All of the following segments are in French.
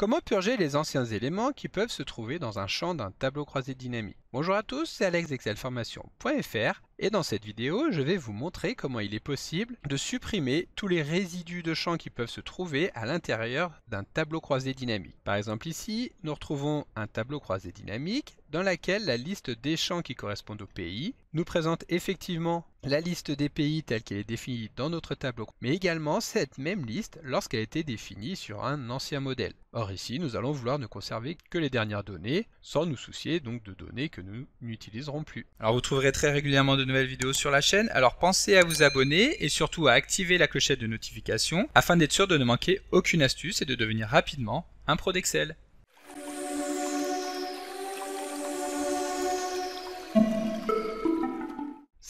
Comment purger les anciens éléments qui peuvent se trouver dans un champ d'un tableau croisé dynamique Bonjour à tous, c'est Alex ExcelFormation.fr et dans cette vidéo, je vais vous montrer comment il est possible de supprimer tous les résidus de champs qui peuvent se trouver à l'intérieur d'un tableau croisé dynamique. Par exemple ici, nous retrouvons un tableau croisé dynamique dans laquelle la liste des champs qui correspondent au pays nous présente effectivement la liste des pays telle qu'elle est définie dans notre tableau, mais également cette même liste lorsqu'elle a été définie sur un ancien modèle. Or ici, nous allons vouloir ne conserver que les dernières données, sans nous soucier donc de données que nous n'utiliserons plus. Alors vous trouverez très régulièrement de nouvelles vidéos sur la chaîne, alors pensez à vous abonner et surtout à activer la clochette de notification afin d'être sûr de ne manquer aucune astuce et de devenir rapidement un pro d'Excel.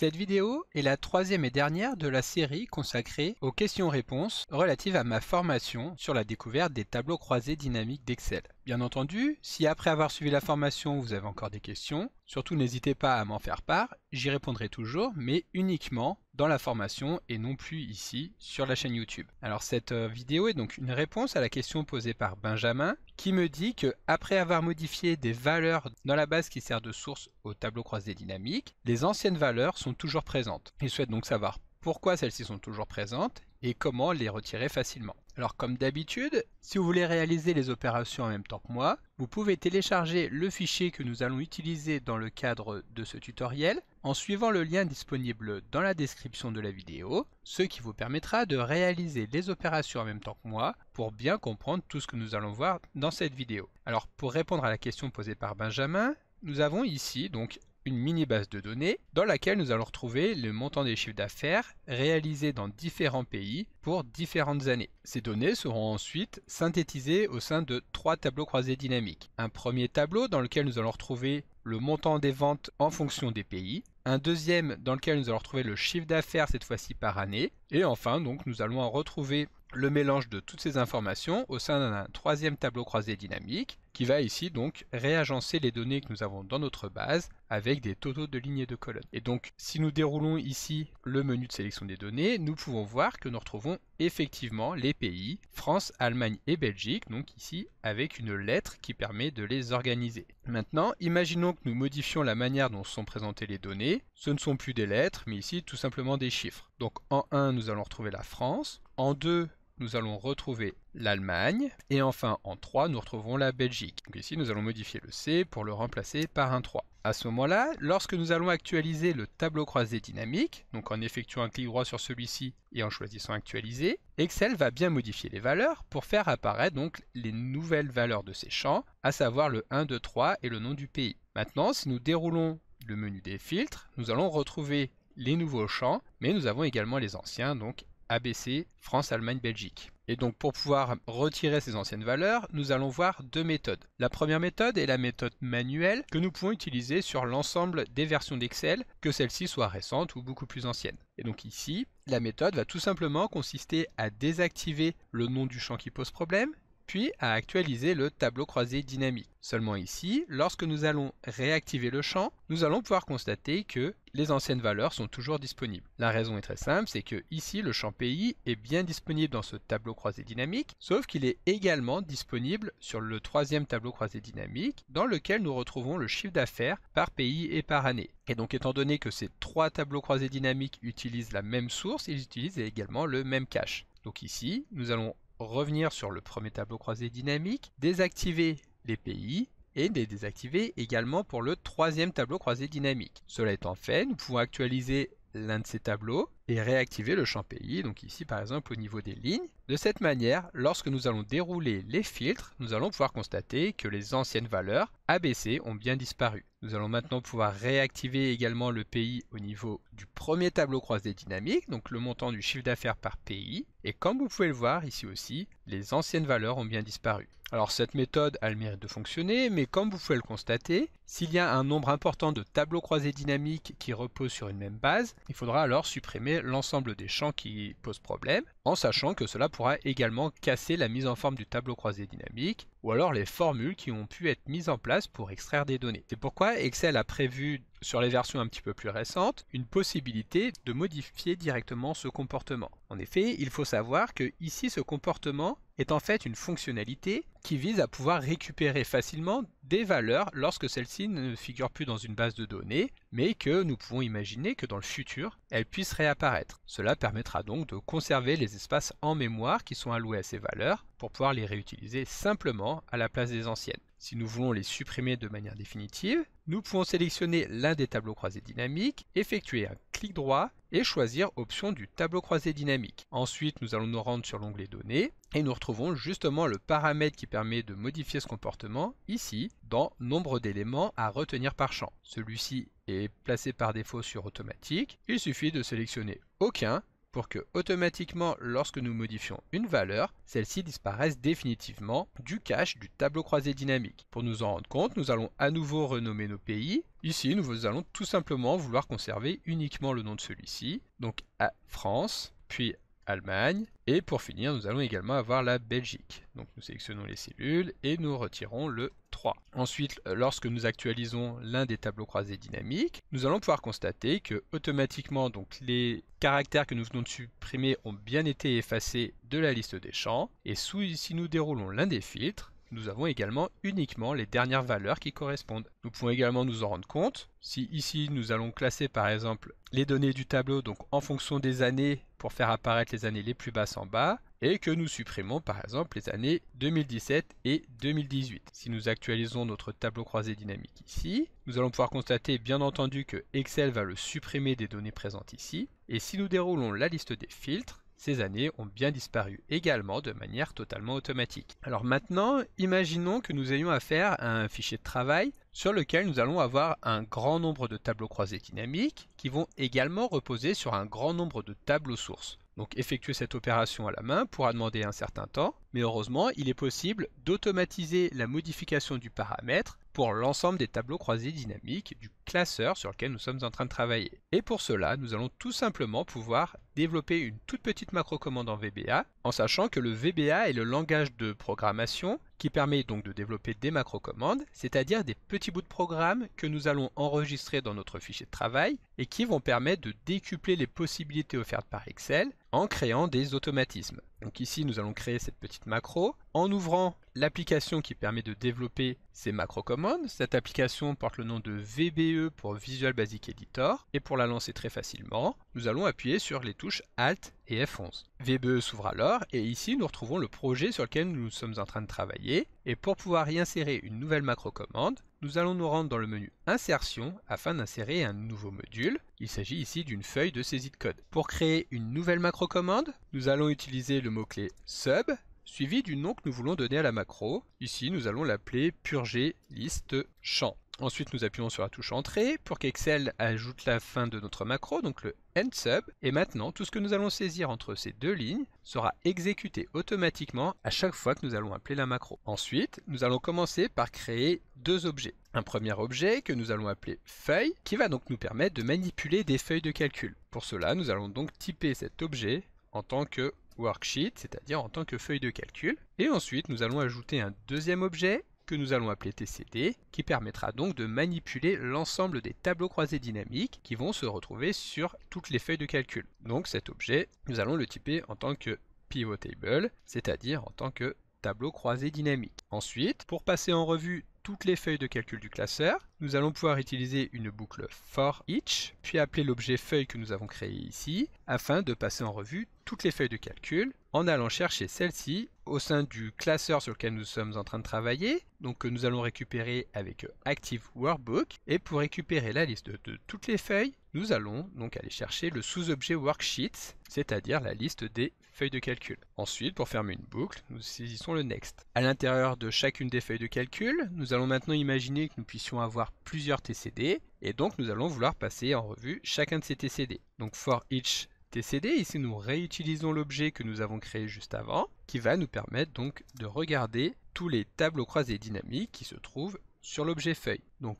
Cette vidéo est la troisième et dernière de la série consacrée aux questions-réponses relatives à ma formation sur la découverte des tableaux croisés dynamiques d'Excel. Bien entendu, si après avoir suivi la formation vous avez encore des questions, surtout n'hésitez pas à m'en faire part, j'y répondrai toujours, mais uniquement dans la formation et non plus ici sur la chaîne YouTube. Alors cette euh, vidéo est donc une réponse à la question posée par Benjamin qui me dit que après avoir modifié des valeurs dans la base qui sert de source au tableau croisé dynamique, les anciennes valeurs sont toujours présentes. Il souhaite donc savoir pourquoi celles-ci sont toujours présentes et comment les retirer facilement. Alors comme d'habitude, si vous voulez réaliser les opérations en même temps que moi, vous pouvez télécharger le fichier que nous allons utiliser dans le cadre de ce tutoriel en suivant le lien disponible dans la description de la vidéo, ce qui vous permettra de réaliser les opérations en même temps que moi pour bien comprendre tout ce que nous allons voir dans cette vidéo. Alors pour répondre à la question posée par Benjamin, nous avons ici donc une mini-base de données dans laquelle nous allons retrouver le montant des chiffres d'affaires réalisés dans différents pays pour différentes années. Ces données seront ensuite synthétisées au sein de trois tableaux croisés dynamiques. Un premier tableau dans lequel nous allons retrouver le montant des ventes en fonction des pays, un deuxième dans lequel nous allons retrouver le chiffre d'affaires cette fois-ci par année, et enfin donc nous allons en retrouver le mélange de toutes ces informations au sein d'un troisième tableau croisé dynamique qui va ici donc réagencer les données que nous avons dans notre base avec des totaux de lignes et de colonnes. Et donc si nous déroulons ici le menu de sélection des données, nous pouvons voir que nous retrouvons effectivement les pays France, Allemagne et Belgique, donc ici avec une lettre qui permet de les organiser. Maintenant, imaginons que nous modifions la manière dont sont présentées les données. Ce ne sont plus des lettres, mais ici tout simplement des chiffres. Donc en 1, nous allons retrouver la France. En 2, nous allons retrouver l'Allemagne. Et enfin, en 3, nous retrouvons la Belgique. Donc ici, nous allons modifier le C pour le remplacer par un 3. À ce moment-là, lorsque nous allons actualiser le tableau croisé dynamique, donc en effectuant un clic droit sur celui-ci et en choisissant actualiser, Excel va bien modifier les valeurs pour faire apparaître donc les nouvelles valeurs de ces champs, à savoir le 1, 2, 3 et le nom du pays. Maintenant, si nous déroulons le menu des filtres, nous allons retrouver les nouveaux champs, mais nous avons également les anciens, donc ABC, France, Allemagne, Belgique. Et donc pour pouvoir retirer ces anciennes valeurs, nous allons voir deux méthodes. La première méthode est la méthode manuelle que nous pouvons utiliser sur l'ensemble des versions d'Excel, que celle-ci soit récente ou beaucoup plus ancienne. Et donc ici, la méthode va tout simplement consister à désactiver le nom du champ qui pose problème puis à actualiser le tableau croisé dynamique. Seulement ici, lorsque nous allons réactiver le champ, nous allons pouvoir constater que les anciennes valeurs sont toujours disponibles. La raison est très simple, c'est que ici le champ pays est bien disponible dans ce tableau croisé dynamique, sauf qu'il est également disponible sur le troisième tableau croisé dynamique, dans lequel nous retrouvons le chiffre d'affaires par pays et par année. Et donc étant donné que ces trois tableaux croisés dynamiques utilisent la même source, ils utilisent également le même cache. Donc ici, nous allons revenir sur le premier tableau croisé dynamique, désactiver les pays et les désactiver également pour le troisième tableau croisé dynamique. Cela étant fait, nous pouvons actualiser l'un de ces tableaux et réactiver le champ pays, donc ici par exemple au niveau des lignes. De cette manière, lorsque nous allons dérouler les filtres, nous allons pouvoir constater que les anciennes valeurs ABC ont bien disparu. Nous allons maintenant pouvoir réactiver également le pays au niveau du premier tableau croisé dynamique, donc le montant du chiffre d'affaires par pays. Et comme vous pouvez le voir ici aussi, les anciennes valeurs ont bien disparu. Alors cette méthode a le mérite de fonctionner, mais comme vous pouvez le constater, s'il y a un nombre important de tableaux croisés dynamiques qui reposent sur une même base, il faudra alors supprimer l'ensemble des champs qui posent problème, en sachant que cela pourra également casser la mise en forme du tableau croisé dynamique, ou alors les formules qui ont pu être mises en place pour extraire des données. C'est pourquoi Excel a prévu sur les versions un petit peu plus récentes, une possibilité de modifier directement ce comportement. En effet, il faut savoir que ici ce comportement est en fait une fonctionnalité qui vise à pouvoir récupérer facilement des valeurs lorsque celles-ci ne figurent plus dans une base de données, mais que nous pouvons imaginer que dans le futur, elles puissent réapparaître. Cela permettra donc de conserver les espaces en mémoire qui sont alloués à ces valeurs pour pouvoir les réutiliser simplement à la place des anciennes. Si nous voulons les supprimer de manière définitive, nous pouvons sélectionner l'un des tableaux croisés dynamiques, effectuer un clic droit et choisir option du tableau croisé dynamique. Ensuite, nous allons nous rendre sur l'onglet données et nous retrouvons justement le paramètre qui permet de modifier ce comportement ici dans nombre d'éléments à retenir par champ. Celui-ci est placé par défaut sur automatique. Il suffit de sélectionner aucun pour que automatiquement lorsque nous modifions une valeur, celle-ci disparaisse définitivement du cache du tableau croisé dynamique. Pour nous en rendre compte, nous allons à nouveau renommer nos pays Ici, nous allons tout simplement vouloir conserver uniquement le nom de celui-ci, donc à France, puis Allemagne, et pour finir, nous allons également avoir la Belgique. Donc nous sélectionnons les cellules et nous retirons le 3. Ensuite, lorsque nous actualisons l'un des tableaux croisés dynamiques, nous allons pouvoir constater que automatiquement, donc les caractères que nous venons de supprimer ont bien été effacés de la liste des champs, et sous, si nous déroulons l'un des filtres, nous avons également uniquement les dernières valeurs qui correspondent. Nous pouvons également nous en rendre compte. Si ici nous allons classer par exemple les données du tableau donc en fonction des années pour faire apparaître les années les plus basses en bas et que nous supprimons par exemple les années 2017 et 2018. Si nous actualisons notre tableau croisé dynamique ici, nous allons pouvoir constater bien entendu que Excel va le supprimer des données présentes ici. Et si nous déroulons la liste des filtres, ces années ont bien disparu également de manière totalement automatique. Alors maintenant, imaginons que nous ayons affaire à un fichier de travail sur lequel nous allons avoir un grand nombre de tableaux croisés dynamiques qui vont également reposer sur un grand nombre de tableaux sources. Donc effectuer cette opération à la main pourra demander un certain temps, mais heureusement il est possible d'automatiser la modification du paramètre pour l'ensemble des tableaux croisés dynamiques du classeur sur lequel nous sommes en train de travailler. Et pour cela, nous allons tout simplement pouvoir développer une toute petite macro-commande en VBA, en sachant que le VBA est le langage de programmation qui permet donc de développer des macro-commandes, c'est-à-dire des petits bouts de programme que nous allons enregistrer dans notre fichier de travail et qui vont permettre de décupler les possibilités offertes par Excel en créant des automatismes. Donc ici, nous allons créer cette petite macro en ouvrant l'application qui permet de développer ces macro-commandes. Cette application porte le nom de VBE pour Visual Basic Editor et pour la lancer très facilement, nous allons appuyer sur les touches Alt et F11. VBE s'ouvre alors et ici nous retrouvons le projet sur lequel nous sommes en train de travailler et pour pouvoir y insérer une nouvelle macro-commande, nous allons nous rendre dans le menu Insertion afin d'insérer un nouveau module. Il s'agit ici d'une feuille de saisie de code. Pour créer une nouvelle macro-commande, nous allons utiliser le mot-clé Sub suivi du nom que nous voulons donner à la macro. Ici, nous allons l'appeler purger liste champ. Ensuite, nous appuyons sur la touche Entrée pour qu'Excel ajoute la fin de notre macro, donc le end sub. Et maintenant, tout ce que nous allons saisir entre ces deux lignes sera exécuté automatiquement à chaque fois que nous allons appeler la macro. Ensuite, nous allons commencer par créer deux objets. Un premier objet que nous allons appeler feuille, qui va donc nous permettre de manipuler des feuilles de calcul. Pour cela, nous allons donc typer cet objet en tant que worksheet, c'est-à-dire en tant que feuille de calcul. Et ensuite, nous allons ajouter un deuxième objet que nous allons appeler TCD, qui permettra donc de manipuler l'ensemble des tableaux croisés dynamiques qui vont se retrouver sur toutes les feuilles de calcul. Donc cet objet, nous allons le typer en tant que pivot table, c'est-à-dire en tant que tableau croisé dynamique. Ensuite, pour passer en revue toutes les feuilles de calcul du classeur. Nous allons pouvoir utiliser une boucle for each, puis appeler l'objet feuille que nous avons créé ici, afin de passer en revue toutes les feuilles de calcul, en allant chercher celle-ci au sein du classeur sur lequel nous sommes en train de travailler, donc que euh, nous allons récupérer avec Active Workbook. Et pour récupérer la liste de toutes les feuilles, nous allons donc aller chercher le sous-objet worksheets, c'est-à-dire la liste des feuilles de calcul. Ensuite, pour fermer une boucle, nous saisissons le next. À l'intérieur de chacune des feuilles de calcul, nous allons maintenant imaginer que nous puissions avoir plusieurs TCD, et donc nous allons vouloir passer en revue chacun de ces TCD. Donc for each TCD, ici nous réutilisons l'objet que nous avons créé juste avant, qui va nous permettre donc de regarder tous les tableaux croisés dynamiques qui se trouvent sur l'objet feuille. Donc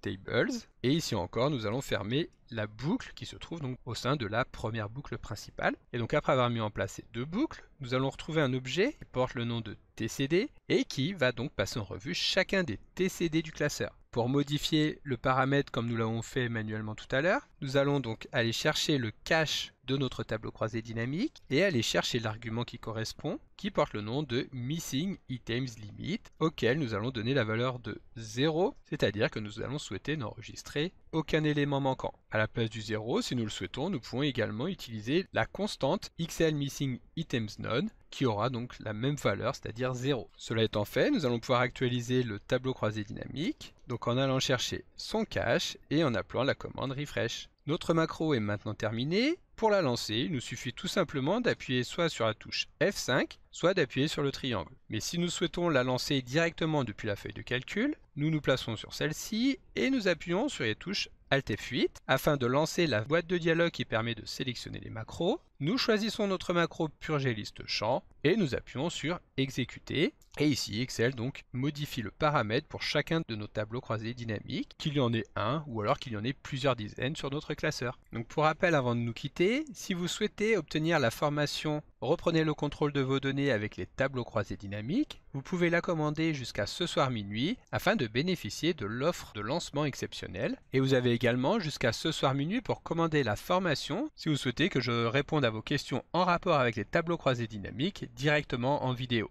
tables Et ici encore, nous allons fermer la boucle qui se trouve donc au sein de la première boucle principale. Et donc après avoir mis en place ces deux boucles, nous allons retrouver un objet qui porte le nom de TCD et qui va donc passer en revue chacun des TCD du classeur. Pour modifier le paramètre comme nous l'avons fait manuellement tout à l'heure, nous allons donc aller chercher le cache de notre tableau croisé dynamique et aller chercher l'argument qui correspond, qui porte le nom de missing items limit, auquel nous allons donner la valeur de 0, c'est-à-dire que nous allons souhaiter n'enregistrer aucun élément manquant. À la place du 0, si nous le souhaitons, nous pouvons également utiliser la constante xl missing items qui aura donc la même valeur, c'est-à-dire 0. Cela étant fait, nous allons pouvoir actualiser le tableau croisé dynamique, donc en allant chercher son cache et en appelant la commande refresh. Notre macro est maintenant terminée pour la lancer, il nous suffit tout simplement d'appuyer soit sur la touche F5, soit d'appuyer sur le triangle. Mais si nous souhaitons la lancer directement depuis la feuille de calcul, nous nous plaçons sur celle-ci et nous appuyons sur les touches Alt F8 afin de lancer la boîte de dialogue qui permet de sélectionner les macros. Nous choisissons notre macro purger liste champ et nous appuyons sur exécuter. Et ici, Excel donc modifie le paramètre pour chacun de nos tableaux croisés dynamiques, qu'il y en ait un ou alors qu'il y en ait plusieurs dizaines sur notre classeur. Donc pour rappel avant de nous quitter, si vous souhaitez obtenir la formation Reprenez le contrôle de vos données avec les tableaux croisés dynamiques. Vous pouvez la commander jusqu'à ce soir minuit afin de bénéficier de l'offre de lancement exceptionnel. Et vous avez également jusqu'à ce soir minuit pour commander la formation si vous souhaitez que je réponde à vos questions en rapport avec les tableaux croisés dynamiques directement en vidéo.